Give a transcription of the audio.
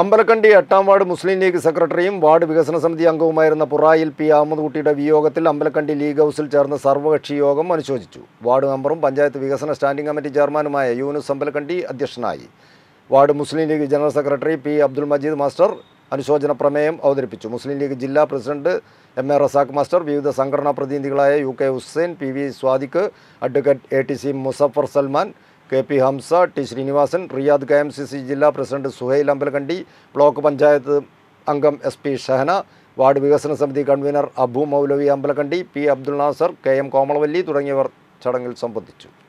അമ്പലക്കണ്ടി എട്ടാം വാർഡ് മുസ്ലിം ലീഗ് സെക്രട്ടറിയും വാർഡ് വികസന സമിതി അംഗവുമായിരുന്ന പുറായിൽ പി കുട്ടിയുടെ വിയോഗത്തിൽ അമ്പലക്കണ്ടി ലീഗ് ഹൗസിൽ ചേർന്ന സർവകക്ഷി യോഗം അനുശോചിച്ചു വാർഡ് മെമ്പറും പഞ്ചായത്ത് വികസന സ്റ്റാൻഡിംഗ് കമ്മിറ്റി ചെയർമാനുമായ യൂനുസ് അമ്പലക്കണ്ടി അധ്യക്ഷനായി ward Muslim League general secretary P Abdul Majeed master അനുശോചന പ്രമേയം അവതരിപ്പിച്ചു മുസ്ലിം ലീഗ് ജില്ലാ president M A Razak master വിവിധ സംഘടനാ പ്രതിനിധികളായ U K Hussain P V Sadiq advocate A T C Muzaffar Salman K P Hamza T Srinivasan Riyad K M C C ജില്ലാ പ്രസിഡന്റ് സുഹൈൽ അമ്പലകണ്ടി ബ്ലോക്ക് പഞ്ചായത്ത് അംഗം എസ് പി ഷഹന വാർഡ് വികസന സമിതി convener Abu Maulavi Ambalakandi P Abdul Nasar K M Komalavalli തുടങ്ങിയവർ ചടങ്ങിൽ സംബന്ധിച്ചു